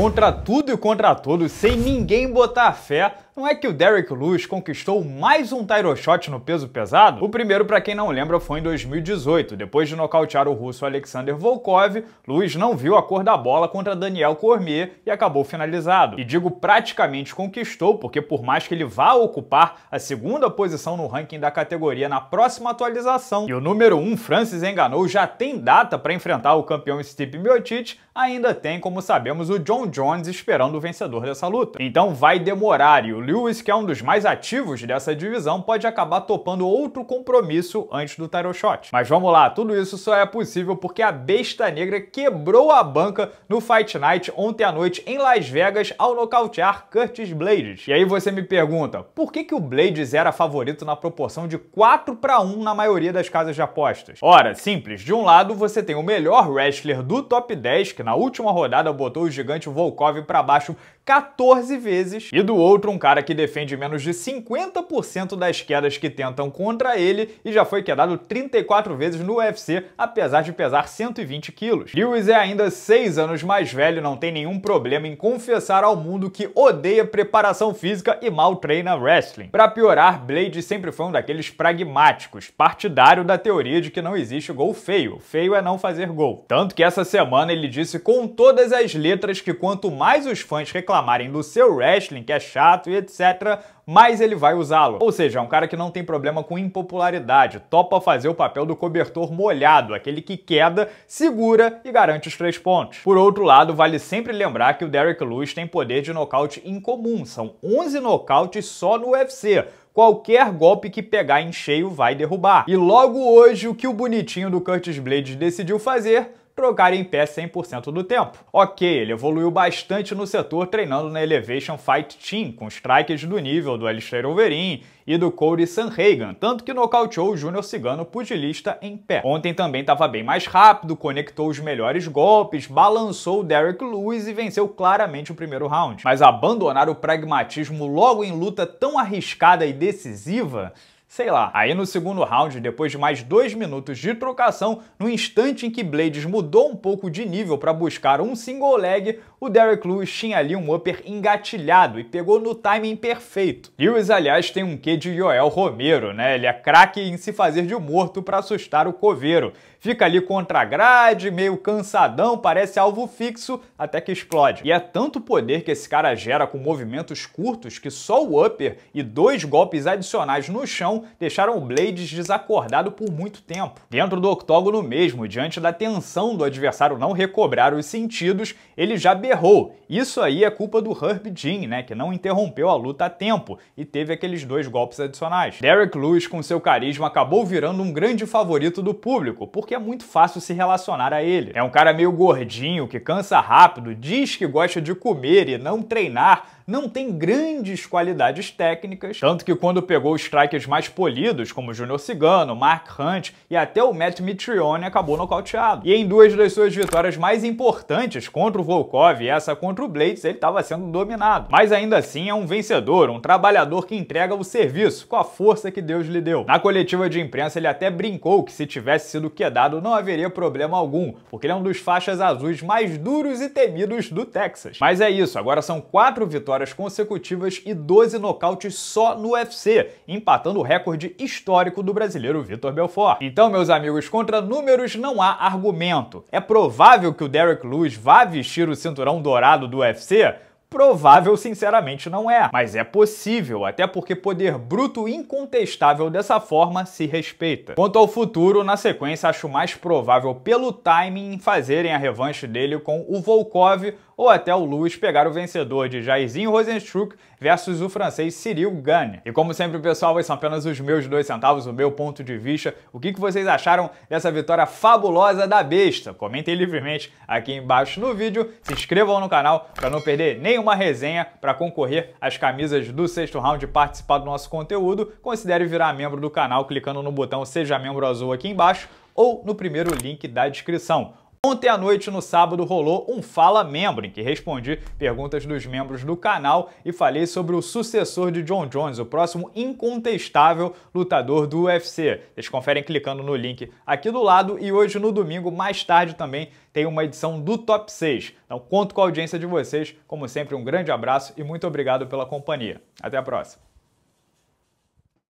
contra tudo e contra todos, sem ninguém botar fé não é que o Derek Lewis conquistou mais um title shot no peso pesado? O primeiro, para quem não lembra, foi em 2018. Depois de nocautear o russo Alexander Volkov, Lewis não viu a cor da bola contra Daniel Cormier e acabou finalizado. E digo praticamente conquistou, porque por mais que ele vá ocupar a segunda posição no ranking da categoria na próxima atualização, e o número 1, um, Francis Enganou, já tem data para enfrentar o campeão Stipe Miocic, ainda tem, como sabemos, o John Jones esperando o vencedor dessa luta. Então vai demorar e o Lewis, que é um dos mais ativos dessa divisão, pode acabar topando outro compromisso antes do title shot. Mas vamos lá, tudo isso só é possível porque a Besta Negra quebrou a banca no Fight Night ontem à noite em Las Vegas ao nocautear Curtis Blades. E aí você me pergunta, por que, que o Blades era favorito na proporção de 4 para 1 na maioria das casas de apostas? Ora, simples, de um lado você tem o melhor wrestler do top 10, que na última rodada botou o gigante Volkov para baixo 14 vezes, e do outro um cara cara que defende menos de 50% das quedas que tentam contra ele e já foi quedado 34 vezes no UFC, apesar de pesar 120 quilos. Lewis é ainda 6 anos mais velho e não tem nenhum problema em confessar ao mundo que odeia preparação física e mal treina wrestling. Para piorar, Blade sempre foi um daqueles pragmáticos, partidário da teoria de que não existe gol feio. Feio é não fazer gol. Tanto que essa semana ele disse com todas as letras que quanto mais os fãs reclamarem do seu wrestling, que é chato e etc, etc., mas ele vai usá-lo. Ou seja, é um cara que não tem problema com impopularidade, topa fazer o papel do cobertor molhado, aquele que queda, segura e garante os três pontos. Por outro lado, vale sempre lembrar que o Derek Lewis tem poder de nocaute incomum, são 11 nocautes só no UFC, qualquer golpe que pegar em cheio vai derrubar. E logo hoje, o que o bonitinho do Curtis Blades decidiu fazer trocar em pé 100% do tempo. Ok, ele evoluiu bastante no setor treinando na Elevation Fight Team, com strikes do nível do Alistair Overeem e do Cody Sanhagan, tanto que nocauteou o Júnior Cigano pugilista em pé. Ontem também estava bem mais rápido, conectou os melhores golpes, balançou o Derek Lewis e venceu claramente o primeiro round. Mas abandonar o pragmatismo logo em luta tão arriscada e decisiva Sei lá. Aí no segundo round, depois de mais dois minutos de trocação, no instante em que Blades mudou um pouco de nível para buscar um single leg, o Derek Lewis tinha ali um upper engatilhado e pegou no timing perfeito. Lewis, aliás, tem um quê de Joel Romero, né? Ele é craque em se fazer de morto para assustar o coveiro. Fica ali contra a grade, meio cansadão, parece alvo fixo, até que explode. E é tanto poder que esse cara gera com movimentos curtos que só o upper e dois golpes adicionais no chão deixaram o Blades desacordado por muito tempo. Dentro do octógono mesmo, diante da tensão do adversário não recobrar os sentidos, ele já errou. Isso aí é culpa do Herb Jean, né, que não interrompeu a luta a tempo e teve aqueles dois golpes adicionais. Derek Lewis, com seu carisma, acabou virando um grande favorito do público, porque é muito fácil se relacionar a ele. É um cara meio gordinho, que cansa rápido, diz que gosta de comer e não treinar, não tem grandes qualidades técnicas, tanto que quando pegou os strikers mais polidos, como Júnior Cigano, Mark Hunt e até o Matt Mitrione, acabou nocauteado. E em duas das suas vitórias mais importantes contra o Volkov e essa contra o Blades, ele estava sendo dominado. Mas ainda assim é um vencedor, um trabalhador que entrega o serviço com a força que Deus lhe deu. Na coletiva de imprensa ele até brincou que se tivesse sido quedado não haveria problema algum, porque ele é um dos faixas azuis mais duros e temidos do Texas. Mas é isso, agora são quatro vitórias vitórias consecutivas e 12 nocautes só no UFC, empatando o recorde histórico do brasileiro Vitor Belfort. Então, meus amigos, contra números não há argumento. É provável que o Derek Lewis vá vestir o cinturão dourado do UFC? Provável, sinceramente, não é, mas é possível, até porque poder bruto incontestável dessa forma se respeita. Quanto ao futuro, na sequência, acho mais provável, pelo timing, fazerem a revanche dele com o Volkov ou até o Lewis pegar o vencedor de Jairzinho Rosenstruck versus o francês Cyril Gagne. E como sempre, pessoal, esses são apenas os meus dois centavos, o meu ponto de vista. O que vocês acharam dessa vitória fabulosa da besta? Comentem livremente aqui embaixo no vídeo, se inscrevam no canal para não perder nenhuma resenha para concorrer às camisas do sexto round e participar do nosso conteúdo. Considere virar membro do canal clicando no botão Seja Membro Azul aqui embaixo ou no primeiro link da descrição. Ontem à noite, no sábado, rolou um Fala Membro, em que respondi perguntas dos membros do canal e falei sobre o sucessor de John Jones, o próximo incontestável lutador do UFC. Vocês conferem clicando no link aqui do lado e hoje, no domingo, mais tarde também, tem uma edição do Top 6. Então, conto com a audiência de vocês. Como sempre, um grande abraço e muito obrigado pela companhia. Até a próxima!